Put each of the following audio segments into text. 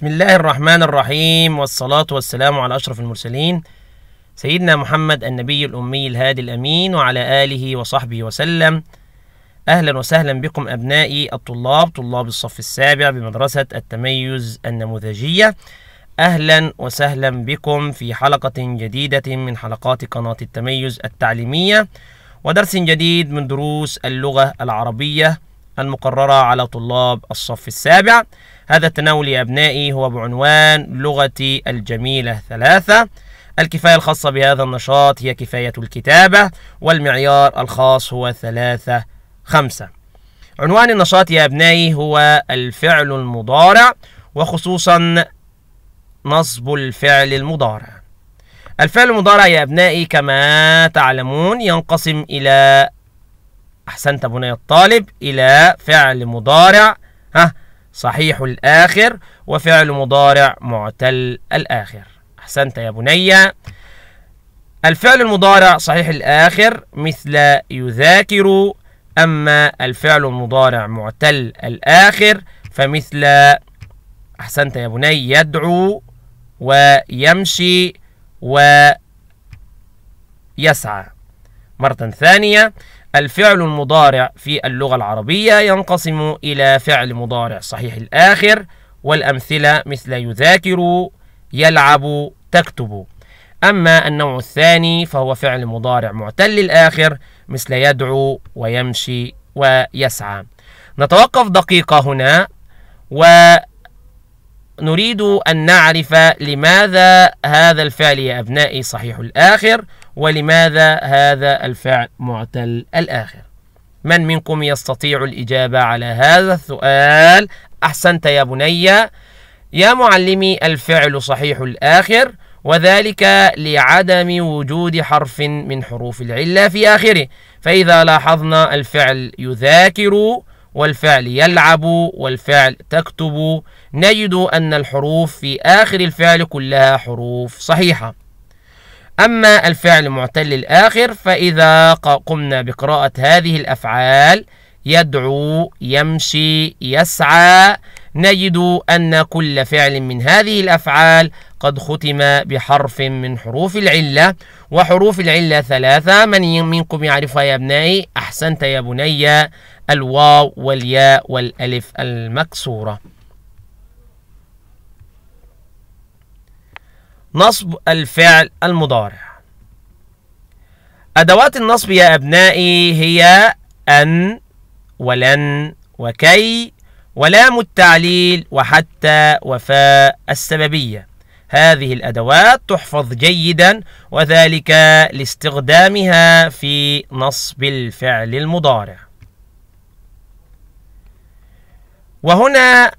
بسم الله الرحمن الرحيم والصلاة والسلام على أشرف المرسلين سيدنا محمد النبي الأمي الهادي الأمين وعلى آله وصحبه وسلم أهلا وسهلا بكم أبنائي الطلاب طلاب الصف السابع بمدرسة التميز النموذجية أهلا وسهلا بكم في حلقة جديدة من حلقات قناة التميز التعليمية ودرس جديد من دروس اللغة العربية المقررة على طلاب الصف السابع هذا التناول يا أبنائي هو بعنوان لغتي الجميلة ثلاثة الكفاية الخاصة بهذا النشاط هي كفاية الكتابة والمعيار الخاص هو ثلاثة خمسة عنوان النشاط يا أبنائي هو الفعل المضارع وخصوصا نصب الفعل المضارع الفعل المضارع يا أبنائي كما تعلمون ينقسم إلى أحسنت بني الطالب إلى فعل مضارع ها صحيح الآخر وفعل مضارع معتل الآخر أحسنت يا بني الفعل المضارع صحيح الآخر مثل يذاكر أما الفعل المضارع معتل الآخر فمثل أحسنت يا بني يدعو ويمشي ويسعى مرة ثانية الفعل المضارع في اللغة العربية ينقسم إلى فعل مضارع صحيح الآخر والأمثلة مثل يذاكر يلعب تكتب أما النوع الثاني فهو فعل مضارع معتل الآخر مثل يدعو ويمشي ويسعى نتوقف دقيقة هنا و نريد أن نعرف لماذا هذا الفعل يا أبنائي صحيح الآخر ولماذا هذا الفعل معتل الآخر من منكم يستطيع الإجابة على هذا السؤال أحسنت يا بني يا معلمي الفعل صحيح الآخر وذلك لعدم وجود حرف من حروف العلة في آخره فإذا لاحظنا الفعل يذاكر والفعل يلعب والفعل تكتب نجد أن الحروف في آخر الفعل كلها حروف صحيحة أما الفعل معتل الآخر فإذا قمنا بقراءة هذه الأفعال يدعو يمشي يسعى نجد أن كل فعل من هذه الأفعال قد ختم بحرف من حروف العلة وحروف العلة ثلاثة من منكم يعرفها يا أبنائي أحسنت يا بني الواو والياء والألف المكسورة نصب الفعل المضارع أدوات النصب يا أبنائي هي أن ولن وكي ولام التعليل وحتى وفاء السببية هذه الأدوات تحفظ جيدا وذلك لاستخدامها في نصب الفعل المضارع وهنا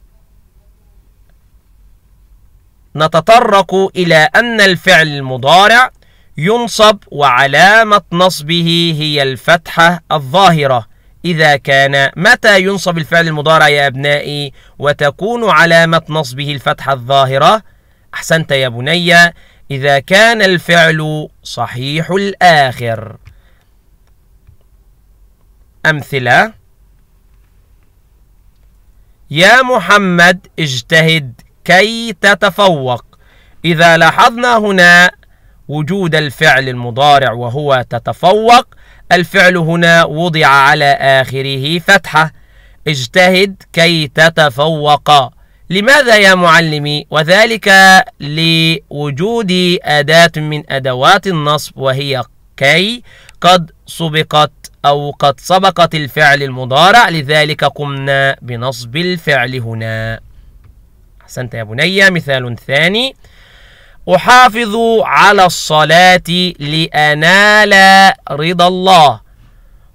نتطرق إلى أن الفعل المضارع ينصب وعلامة نصبه هي الفتحة الظاهرة إذا كان متى ينصب الفعل المضارع يا أبنائي وتكون علامة نصبه الفتحة الظاهرة؟ أحسنت يا بني إذا كان الفعل صحيح الآخر أمثلة يا محمد اجتهد كي تتفوق إذا لاحظنا هنا وجود الفعل المضارع وهو تتفوق الفعل هنا وضع على آخره فتحة اجتهد كي تتفوق لماذا يا معلمي؟ وذلك لوجود أداة من أدوات النصب وهي كي قد سبقت أو قد سبقت الفعل المضارع لذلك قمنا بنصب الفعل هنا أحسنت يا بني مثال ثاني أحافظ على الصلاة لأنال رضا الله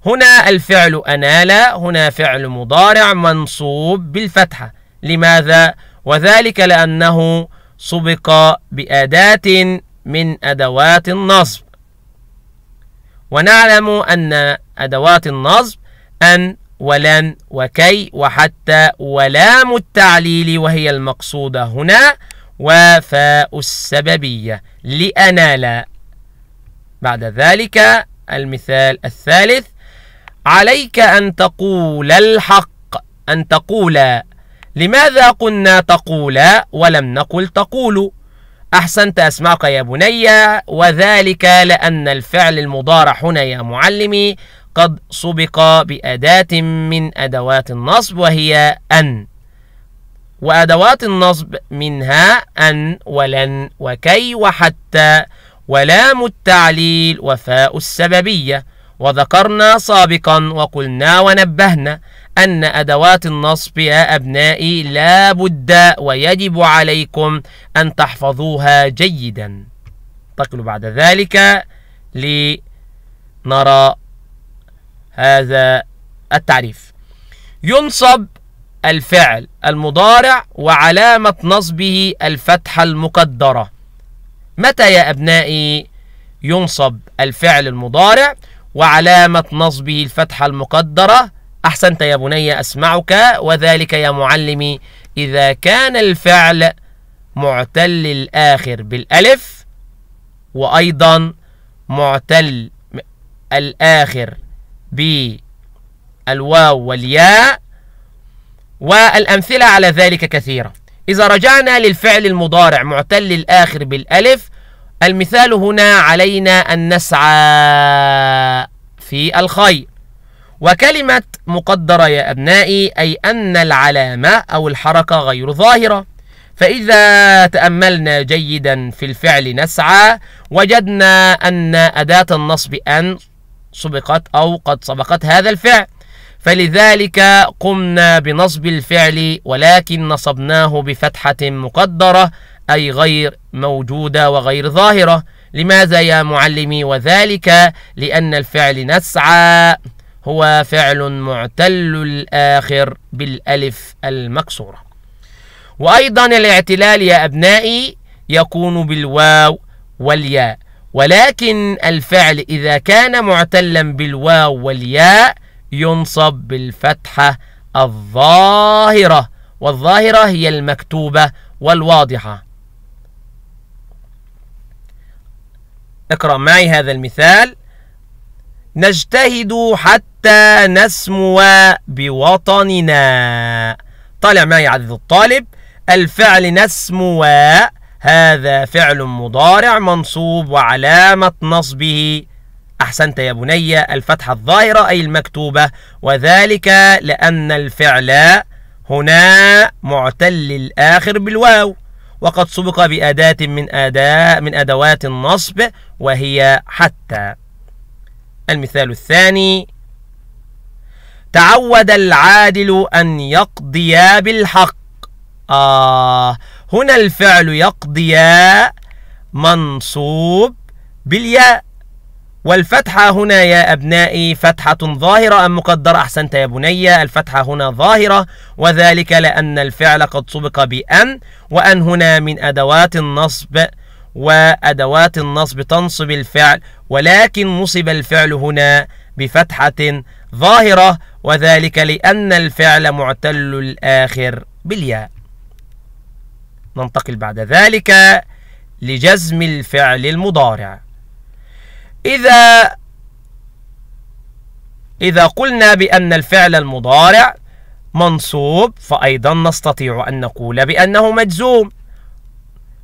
هنا الفعل أنال هنا فعل مضارع منصوب بالفتحة لماذا؟ وذلك لأنه سبق بأداة من أدوات النصب ونعلم أن أدوات النصب أن ولن وكي وحتى ولام التعليل وهي المقصودة هنا وفاء السببية لأنال بعد ذلك المثال الثالث عليك أن تقول الحق أن تقول لماذا قلنا تقولا ولم نقل تقول أحسنت أسمعك يا بني وذلك لأن الفعل المضارع هنا يا معلمي قد سبق بأداة من أدوات النصب وهي أن وأدوات النصب منها أن ولن وكي وحتى ولام التعليل وفاء السببية وذكرنا سابقا وقلنا ونبهنا أن أدوات النصب يا أبنائي لا بد ويجب عليكم أن تحفظوها جيدا تقل بعد ذلك لنرى هذا التعريف ينصب الفعل المضارع وعلامة نصبه الفتحة المقدرة متى يا أبنائي ينصب الفعل المضارع وعلامة نصبه الفتحة المقدرة أحسنت يا بني أسمعك وذلك يا معلمي إذا كان الفعل معتل الآخر بالألف وأيضا معتل الآخر بالواو والياء والأمثلة على ذلك كثيرة إذا رجعنا للفعل المضارع معتل الآخر بالألف المثال هنا علينا أن نسعى في الخير وكلمة مقدرة يا أبنائي أي أن العلامة أو الحركة غير ظاهرة فإذا تأملنا جيدا في الفعل نسعى وجدنا أن أداة النصب أن سبقت أو قد سبقت هذا الفعل فلذلك قمنا بنصب الفعل ولكن نصبناه بفتحة مقدرة أي غير موجودة وغير ظاهرة لماذا يا معلمي وذلك لأن الفعل نسعى هو فعل معتل الآخر بالألف المكسورة وأيضا الاعتلال يا أبنائي يكون بالواو والياء ولكن الفعل إذا كان معتلا بالواو والياء ينصب بالفتحة الظاهرة والظاهرة هي المكتوبة والواضحة اقرأ معي هذا المثال نجتهد حتى نسمو بوطننا طالع معي عدد الطالب الفعل نسمو هذا فعل مضارع منصوب وعلامة نصبه أحسنت يا بني الفتحة الظاهرة أي المكتوبة وذلك لأن الفعل هنا معتل الآخر بالواو وقد سبق بأداة من أداء من أدوات النصب وهي حتى المثال الثاني تعود العادل أن يقضي بالحق آه هنا الفعل يقضي منصوب بالياء والفتحة هنا يا أبنائي فتحة ظاهرة أم مقدرة أحسنت يا بني الفتحة هنا ظاهرة وذلك لأن الفعل قد سبق بأن وأن هنا من أدوات النصب وأدوات النصب تنصب الفعل ولكن نصب الفعل هنا بفتحة ظاهرة وذلك لأن الفعل معتل الآخر بالياء ننتقل بعد ذلك لجزم الفعل المضارع إذا إذا قلنا بأن الفعل المضارع منصوب فأيضا نستطيع أن نقول بأنه مجزوم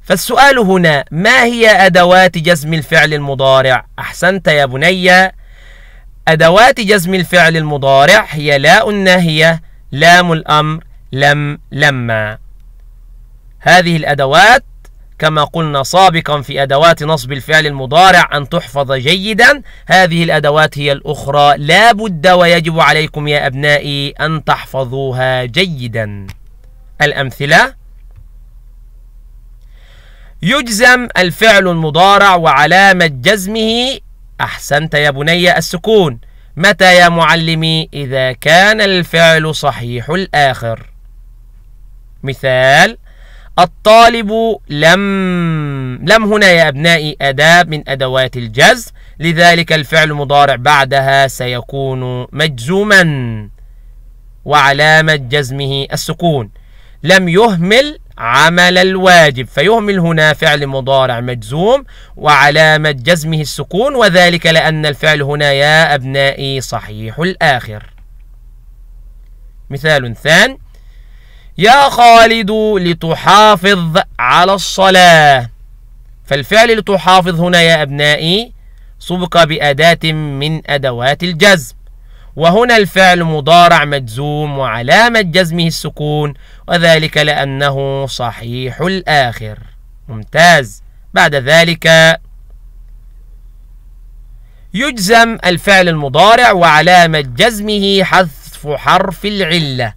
فالسؤال هنا ما هي أدوات جزم الفعل المضارع؟ أحسنت يا بني أدوات جزم الفعل المضارع هي لاء الناهية لام الأمر لم لما هذه الأدوات كما قلنا سابقا في أدوات نصب الفعل المضارع أن تحفظ جيدا هذه الأدوات هي الأخرى لا بد ويجب عليكم يا أبنائي أن تحفظوها جيدا الأمثلة يجزم الفعل المضارع وعلامة جزمه أحسنت يا بني السكون متى يا معلمي إذا كان الفعل صحيح الآخر مثال الطالب لم لم هنا يا أبنائي أداة من أدوات الجزم لذلك الفعل مضارع بعدها سيكون مجزوما وعلامة جزمه السكون لم يهمل عمل الواجب فيهمل هنا فعل مضارع مجزوم وعلامة جزمه السكون وذلك لأن الفعل هنا يا أبنائي صحيح الآخر مثال ثان يا خالد لتحافظ على الصلاة فالفعل لتحافظ هنا يا أبنائي سبق بأداة من أدوات الجزم وهنا الفعل مضارع مجزوم وعلامة جزمه السكون وذلك لأنه صحيح الآخر ممتاز بعد ذلك يجزم الفعل المضارع وعلامة جزمه حذف حرف العلة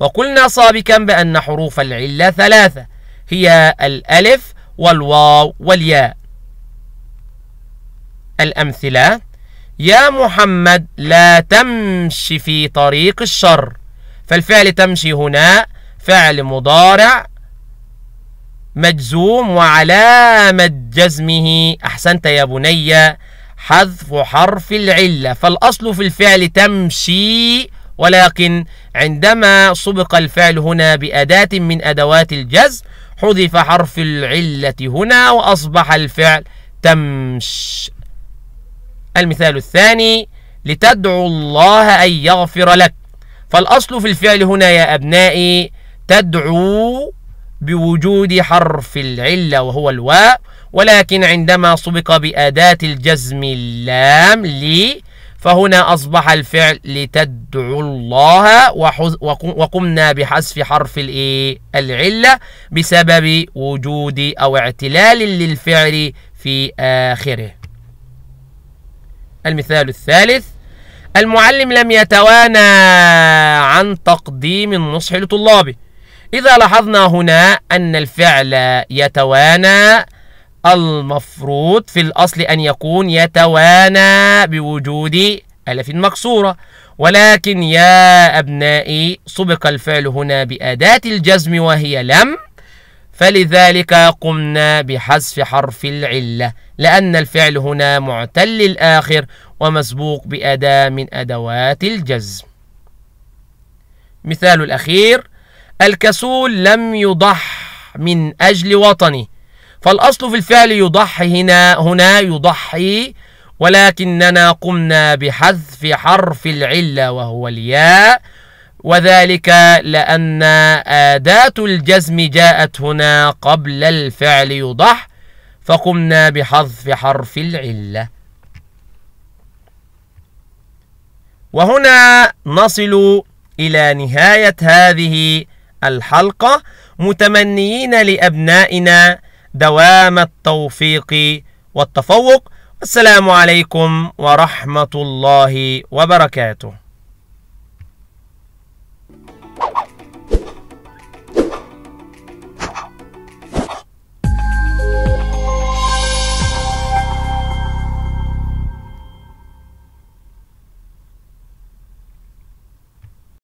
وقلنا سابقا بأن حروف العلة ثلاثة هي الألف والواو والياء الأمثلة يا محمد لا تمشي في طريق الشر فالفعل تمشي هنا فعل مضارع مجزوم وعلامة جزمه أحسنت يا بني حذف حرف العلة فالأصل في الفعل تمشي ولكن عندما سبق الفعل هنا بأداة من أدوات الجزم حذف حرف العلة هنا وأصبح الفعل تمشي المثال الثاني لتدعو الله أن يغفر لك فالأصل في الفعل هنا يا أبنائي تدعو بوجود حرف العلة وهو الواء ولكن عندما سبق بأداة الجزم اللام لي فهنا أصبح الفعل لتدعو الله وقمنا بحذف حرف الإيه العلة بسبب وجود أو اعتلال للفعل في آخره المثال الثالث المعلم لم يتوانى عن تقديم النصح لطلابه إذا لاحظنا هنا أن الفعل يتوانى المفروض في الأصل أن يكون يتوانى بوجود ألف مكسورة ولكن يا أبنائي سبق الفعل هنا بأداة الجزم وهي لم فلذلك قمنا بحذف حرف العلة لأن الفعل هنا معتل الآخر ومسبوق بأداة من أدوات الجزم مثال الأخير الكسول لم يضح من أجل وطنه فالأصل في الفعل يضحي هنا هنا يضحي ولكننا قمنا بحذف حرف العلة وهو الياء وذلك لأن أداة الجزم جاءت هنا قبل الفعل يضح فقمنا بحذف حرف العلة وهنا نصل إلى نهاية هذه الحلقة متمنيين لأبنائنا دوام التوفيق والتفوق السلام عليكم ورحمة الله وبركاته